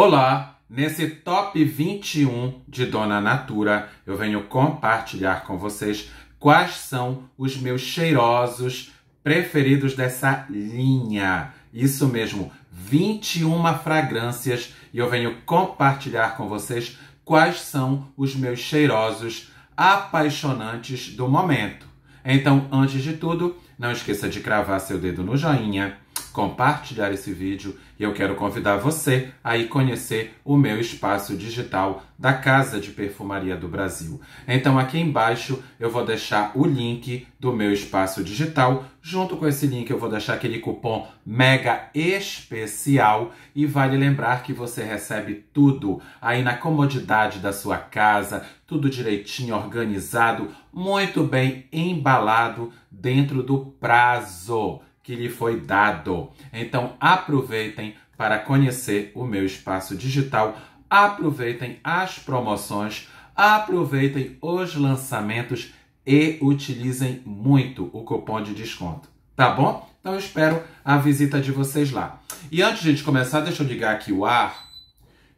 Olá! Nesse top 21 de Dona Natura, eu venho compartilhar com vocês quais são os meus cheirosos preferidos dessa linha. Isso mesmo, 21 fragrâncias e eu venho compartilhar com vocês quais são os meus cheirosos apaixonantes do momento. Então, antes de tudo, não esqueça de cravar seu dedo no joinha compartilhar esse vídeo e eu quero convidar você a ir conhecer o meu espaço digital da Casa de Perfumaria do Brasil. Então aqui embaixo eu vou deixar o link do meu espaço digital. Junto com esse link eu vou deixar aquele cupom mega especial e vale lembrar que você recebe tudo aí na comodidade da sua casa, tudo direitinho, organizado, muito bem embalado dentro do prazo que lhe foi dado. Então aproveitem para conhecer o meu espaço digital, aproveitem as promoções, aproveitem os lançamentos e utilizem muito o cupom de desconto, tá bom? Então eu espero a visita de vocês lá. E antes de começar, deixa eu ligar aqui o ar,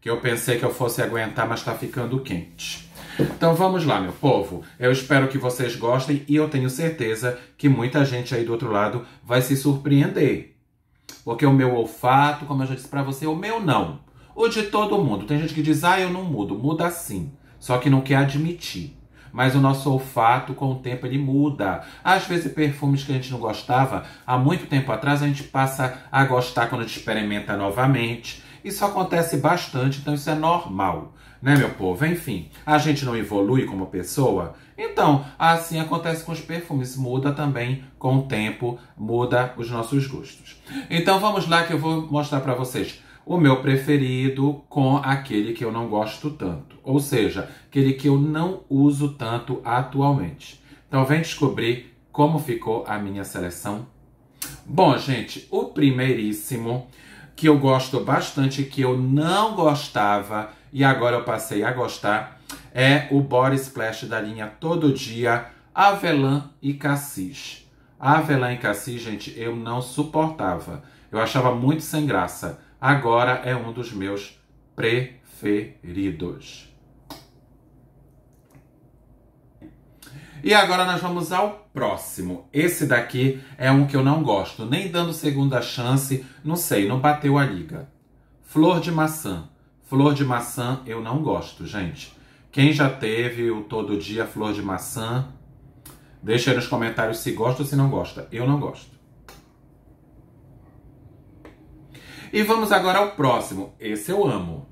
que eu pensei que eu fosse aguentar, mas está ficando quente. Então vamos lá, meu povo. Eu espero que vocês gostem e eu tenho certeza que muita gente aí do outro lado vai se surpreender. Porque o meu olfato, como eu já disse para você, o meu não. O de todo mundo. Tem gente que diz, ah, eu não mudo. Muda sim. Só que não quer admitir mas o nosso olfato com o tempo ele muda. Às vezes perfumes que a gente não gostava há muito tempo atrás a gente passa a gostar quando a gente experimenta novamente. Isso acontece bastante, então isso é normal né, meu povo? Enfim, a gente não evolui como pessoa? Então, assim acontece com os perfumes, muda também com o tempo, muda os nossos gostos. Então vamos lá que eu vou mostrar para vocês o meu preferido com aquele que eu não gosto tanto, ou seja, aquele que eu não uso tanto atualmente. Então vem descobrir como ficou a minha seleção. Bom, gente, o primeiríssimo que eu gosto bastante, que eu não gostava e agora eu passei a gostar, é o Body Splash da linha Todo Dia, Avelan e Cassis. Avelã Avelan e Cassis, gente, eu não suportava. Eu achava muito sem graça. Agora é um dos meus preferidos. E agora nós vamos ao próximo. Esse daqui é um que eu não gosto, nem dando segunda chance, não sei, não bateu a liga. Flor de maçã. Flor de maçã eu não gosto, gente. Quem já teve o todo dia flor de maçã, deixa aí nos comentários se gosta ou se não gosta. Eu não gosto. E vamos agora ao próximo. Esse eu amo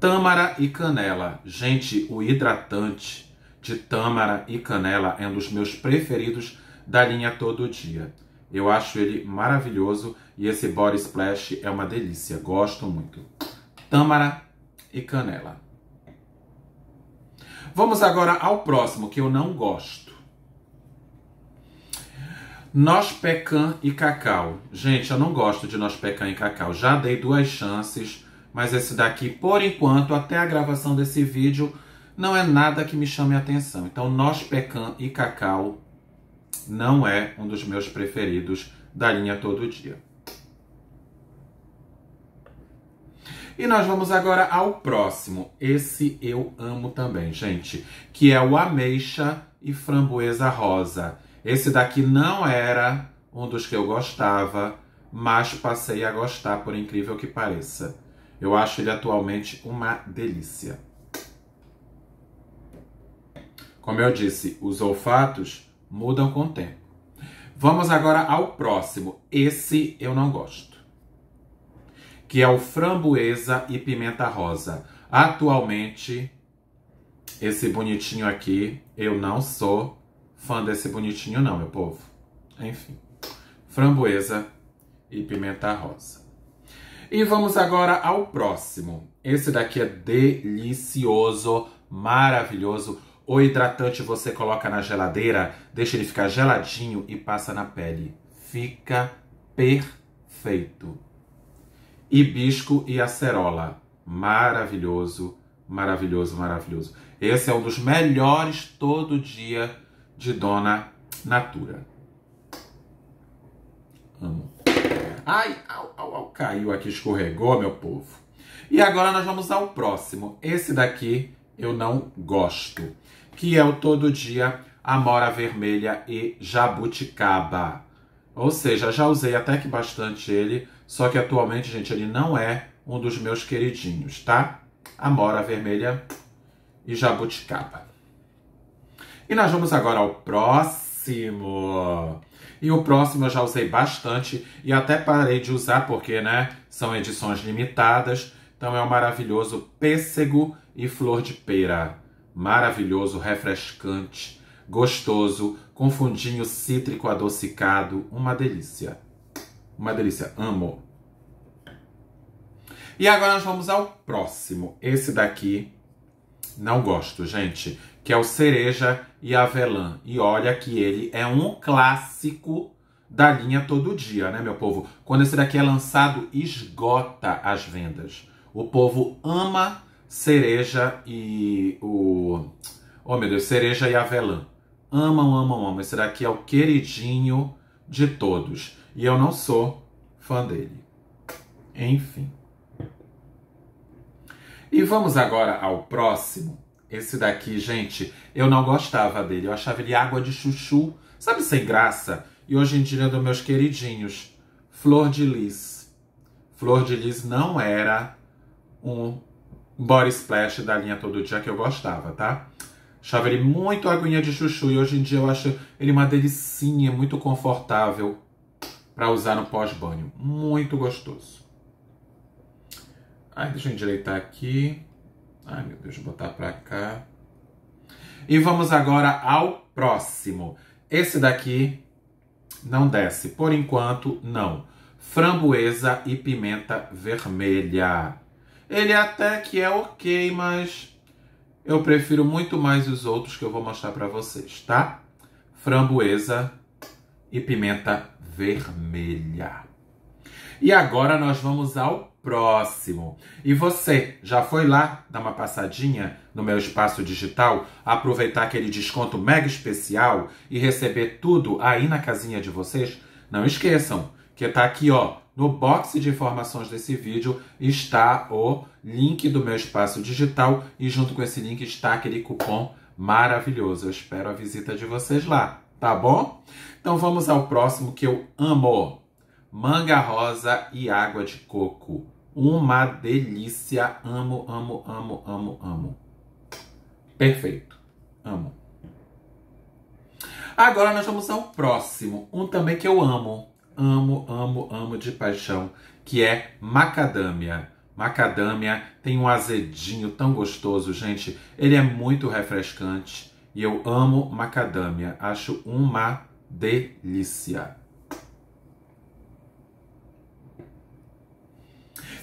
tâmara e canela. Gente, o hidratante de tâmara e canela é um dos meus preferidos da linha Todo Dia. Eu acho ele maravilhoso e esse body splash é uma delícia. Gosto muito. Tâmara e canela. Vamos agora ao próximo que eu não gosto. Nós pecan e cacau. Gente, eu não gosto de nós pecan e cacau. Já dei duas chances mas esse daqui, por enquanto, até a gravação desse vídeo, não é nada que me chame a atenção. Então, Nós Pecan e Cacau não é um dos meus preferidos da linha Todo Dia. E nós vamos agora ao próximo. Esse eu amo também, gente, que é o Ameixa e Framboesa Rosa. Esse daqui não era um dos que eu gostava, mas passei a gostar, por incrível que pareça. Eu acho ele atualmente uma delícia. Como eu disse, os olfatos mudam com o tempo. Vamos agora ao próximo. Esse eu não gosto. Que é o framboesa e pimenta rosa. Atualmente, esse bonitinho aqui, eu não sou fã desse bonitinho não, meu povo. Enfim, framboesa e pimenta rosa. E vamos agora ao próximo. Esse daqui é delicioso, maravilhoso. O hidratante você coloca na geladeira, deixa ele ficar geladinho e passa na pele. Fica perfeito. Hibisco e acerola. Maravilhoso, maravilhoso, maravilhoso. Esse é um dos melhores todo dia de Dona Natura. Amo. Ai, au, au, au, caiu aqui, escorregou, meu povo. E agora nós vamos ao próximo. Esse daqui eu não gosto, que é o todo dia amora vermelha e jabuticaba. Ou seja, já usei até que bastante ele, só que atualmente, gente, ele não é um dos meus queridinhos, tá? Amora vermelha e jabuticaba. E nós vamos agora ao próximo Máximo! E o próximo eu já usei bastante e até parei de usar porque, né, são edições limitadas. Então é o um maravilhoso Pêssego e Flor de Pera. Maravilhoso, refrescante, gostoso, com fundinho cítrico adocicado. Uma delícia. Uma delícia. Amo. E agora nós vamos ao próximo. Esse daqui não gosto, gente que é o Cereja e Avelã. E olha que ele é um clássico da linha todo dia, né, meu povo? Quando esse daqui é lançado, esgota as vendas. O povo ama cereja e o. Oh, meu Deus, cereja e avelã. Amam, amam, amam. Esse daqui é o queridinho de todos. E eu não sou fã dele. Enfim. E vamos agora ao próximo esse daqui, gente, eu não gostava dele. Eu achava ele água de chuchu, sabe, sem graça. E hoje em dia é dos meus queridinhos. Flor de Lis. Flor de Lis não era um body splash da linha Todo Dia que eu gostava, tá? Achava ele muito aguinha de chuchu e hoje em dia eu acho ele uma delicinha, muito confortável para usar no pós-banho. Muito gostoso. Ai, deixa eu endireitar aqui. Ai, meu Deus, vou botar para cá. E vamos agora ao próximo. Esse daqui não desce. Por enquanto, não. Framboesa e pimenta vermelha. Ele até que é ok, mas eu prefiro muito mais os outros que eu vou mostrar para vocês, tá? Framboesa e pimenta vermelha. E agora nós vamos ao próximo. E você, já foi lá dar uma passadinha no meu espaço digital, aproveitar aquele desconto mega especial e receber tudo aí na casinha de vocês? Não esqueçam que tá aqui, ó, no box de informações desse vídeo está o link do meu espaço digital e junto com esse link está aquele cupom maravilhoso. Eu espero a visita de vocês lá, tá bom? Então vamos ao próximo que eu amo manga rosa e água de coco. Uma delícia. Amo, amo, amo, amo, amo. Perfeito. Amo. Agora nós vamos ao próximo, um também que eu amo. Amo, amo, amo de paixão, que é macadâmia. Macadâmia tem um azedinho tão gostoso, gente. Ele é muito refrescante e eu amo macadâmia. Acho uma delícia.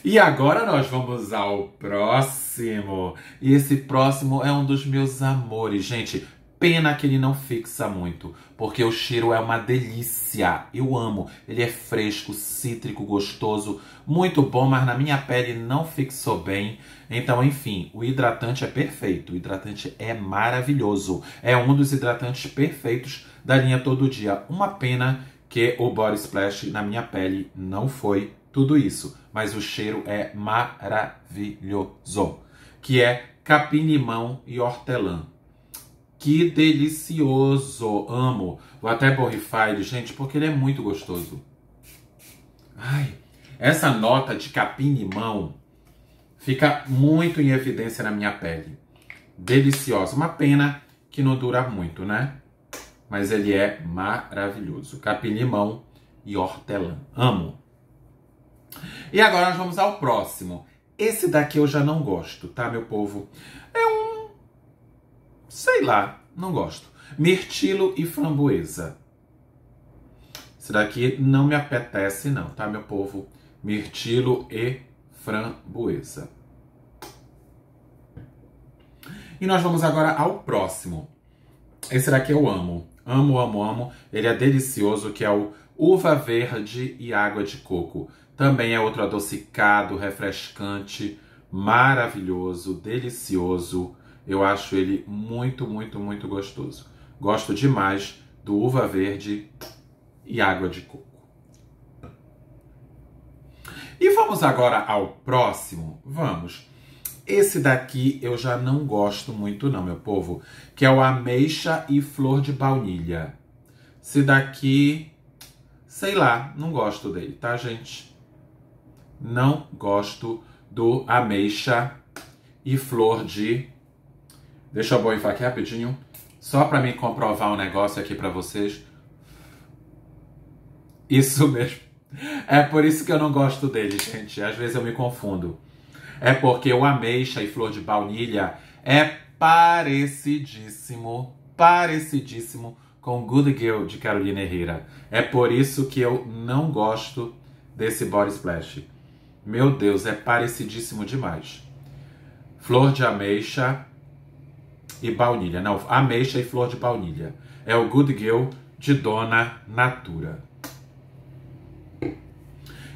E agora nós vamos ao próximo. E esse próximo é um dos meus amores, gente. Pena que ele não fixa muito, porque o cheiro é uma delícia. Eu amo. Ele é fresco, cítrico, gostoso, muito bom, mas na minha pele não fixou bem. Então, enfim, o hidratante é perfeito. O hidratante é maravilhoso. É um dos hidratantes perfeitos da linha Todo Dia. Uma pena que o Body Splash na minha pele não foi tudo isso, mas o cheiro é maravilhoso, que é capim-limão e hortelã. Que delicioso, amo. Vou até borrifar ele, gente, porque ele é muito gostoso. Ai, essa nota de capim-limão fica muito em evidência na minha pele. Deliciosa, uma pena que não dura muito, né? Mas ele é maravilhoso. Capim-limão e hortelã. Amo. E agora nós vamos ao próximo. Esse daqui eu já não gosto, tá, meu povo? É um. sei lá, não gosto. Mirtilo e framboesa. Esse daqui não me apetece, não, tá, meu povo? Mirtilo e framboesa. E nós vamos agora ao próximo. Esse daqui eu amo. Amo, amo, amo. Ele é delicioso, que é o uva verde e água de coco. Também é outro adocicado, refrescante, maravilhoso, delicioso. Eu acho ele muito, muito, muito gostoso. Gosto demais do uva verde e água de coco. E vamos agora ao próximo? Vamos. Esse daqui eu já não gosto muito não, meu povo, que é o ameixa e flor de baunilha. Esse daqui, sei lá, não gosto dele, tá, gente? não gosto do ameixa e flor de. Deixa eu borrifar aqui rapidinho, só para mim comprovar um negócio aqui para vocês. Isso mesmo. É por isso que eu não gosto dele, gente. Às vezes eu me confundo. É porque o ameixa e flor de baunilha é parecidíssimo, parecidíssimo com Good Girl de Carolina Herrera. É por isso que eu não gosto desse body splash. Meu Deus, é parecidíssimo demais. Flor de ameixa e baunilha. Não, ameixa e flor de baunilha. É o Good Girl de Dona Natura.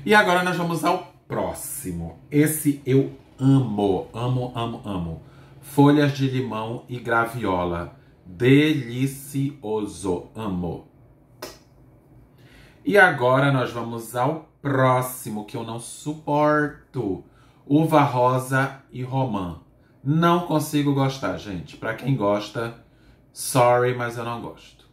E agora nós vamos ao próximo. Esse eu amo, amo, amo, amo. Folhas de limão e graviola. Delicioso, amo. E agora nós vamos ao próximo que eu não suporto. Uva rosa e romã. Não consigo gostar, gente. Para quem gosta, sorry, mas eu não gosto.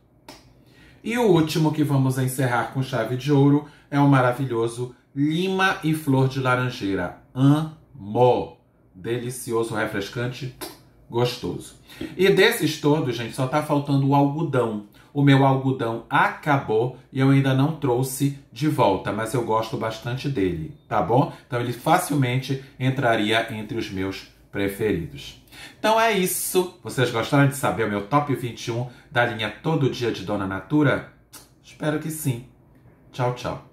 E o último que vamos encerrar com chave de ouro é o maravilhoso lima e flor de laranjeira. Amo! Delicioso, refrescante, gostoso. E desses todos, gente, só tá faltando o algodão o meu algodão acabou e eu ainda não trouxe de volta, mas eu gosto bastante dele, tá bom? Então ele facilmente entraria entre os meus preferidos. Então é isso. Vocês gostaram de saber o meu top 21 da linha Todo Dia de Dona Natura? Espero que sim. Tchau, tchau.